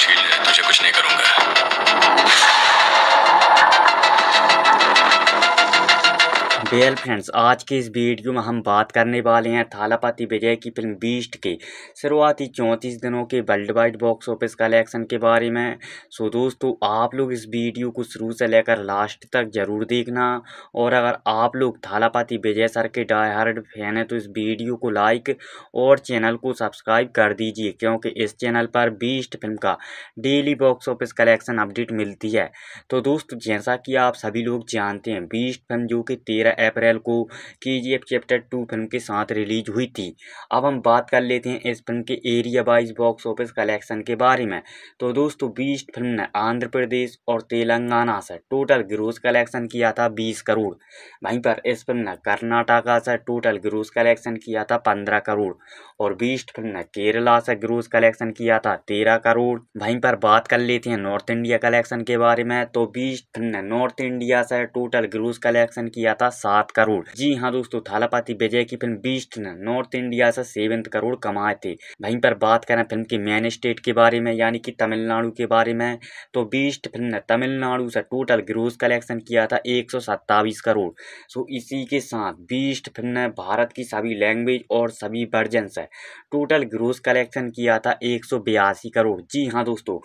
छीन ले तुझे कुछ नहीं करूंगा डियर फ्रेंड्स आज की इस वीडियो में हम बात करने वाले हैं थालापाती विजय की फिल्म बीस्ट के शुरुआती चौंतीस दिनों के world wide box office collection के बारे में सो दोस्तों आप लोग इस वीडियो को शुरू से लेकर लास्ट तक ज़रूर देखना और अगर आप लोग थालापाती विजय सर के डाई हार्ड फैन हैं तो इस वीडियो को लाइक और चैनल को सब्सक्राइब कर दीजिए क्योंकि इस चैनल पर बीस्ट फिल्म का daily box office collection update मिलती है तो दोस्तों जैसा कि आप सभी लोग जानते हैं बीस्ट फिल्म जो कि तेरह अप्रैल को K G F chapter two film के साथ रिलीज हुई थी अब हम बात कर लेते हैं इस फिल्म के area wise box office collection के बारे में तो दोस्तों बीस फिल्म ने आंध्र प्रदेश और तेलंगाना से टोटल ग्रोस कलेक्शन किया था बीस करोड़ वहीं पर इस फिल्म ने कर्नाटका से टोटल ग्रोस कलेक्शन किया था पंद्रह करोड़ और बीस फिल्म ने केरला से ग्रोस कलेक्शन किया था तेरह करोड़ वहीं पर बात कर लेते हैं नॉर्थ इंडिया कलेक्शन के बारे में तो बीस फिल्म ने नॉर्थ इंडिया से टोटल ग्रोस कलेक्शन किया था सात करोड़ जी हाँ दोस्तों थालापाती विजय की फिल्म बीस्ट ने नॉर्थ इंडिया से सेवन करोड़ कमाए थे वहीं पर बात करें फिल्म की मैन स्टेट के बारे में यानी कि तमिलनाडु के बारे में तो बीस्ट फिल्म ने तमिलनाडु से टोटल ग्रोस कलेक्शन किया था एक करोड़ सो इसी के साथ बीस्ट फिल्म ने भारत की सभी लैंग्वेज और सभी वर्जन से टोटल ग्रोस कलेक्शन किया था एक करोड़ जी हाँ दोस्तों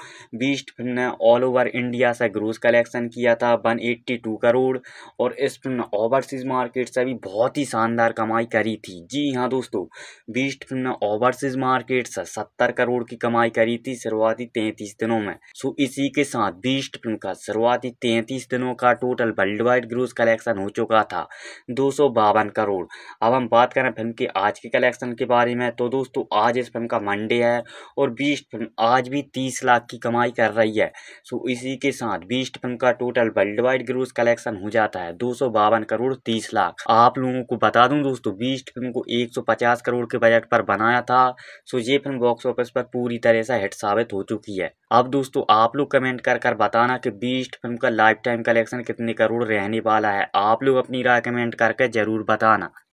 बीस्ट फिल्म ने ऑल ओवर इंडिया से ग्रोस कलेक्शन किया था वन करोड़ और इस फिल्म ने ओवरसीज ओवरसीज़ मार्केट से भी बहुत ही शानदार कमाई करी थी जी हाँ दोस्तों बीस्ट ने ओवरसीज़ मार्केट से सत्तर करोड़ की कमाई करी थी शुरुआती तैतीस दिनों में सो इसी के साथ बीस्ट फिल्म का शुरुआती तैंतीस दिनों का total world wide gross collection हो चुका था दो करोड़ अब हम बात करें फिल्म के आज के कलेक्शन के बारे में तो दोस्तों आज इस फिल्म का मंडे है और बीस्ट फिल्म आज भी तीस लाख की कमाई कर रही है सो इसी के साथ बीस्ट फिल्म का total world wide gross collection हो जाता है दो करोड़ तीस लाख आप लोगों को बता दूं दोस्तों बीस्ट फिल्म को पचास करोड़ के बजट पर बनाया था सो ये फिल्म बॉक्स ऑफिस पर पूरी तरह से हिट साबित हो चुकी है अब दोस्तों आप लोग कमेंट कर कर बताना कि बीस्ट फिल्म का लाइफ टाइम कलेक्शन कितने करोड़ रहने वाला है आप लोग अपनी राय कमेंट करके जरूर बताना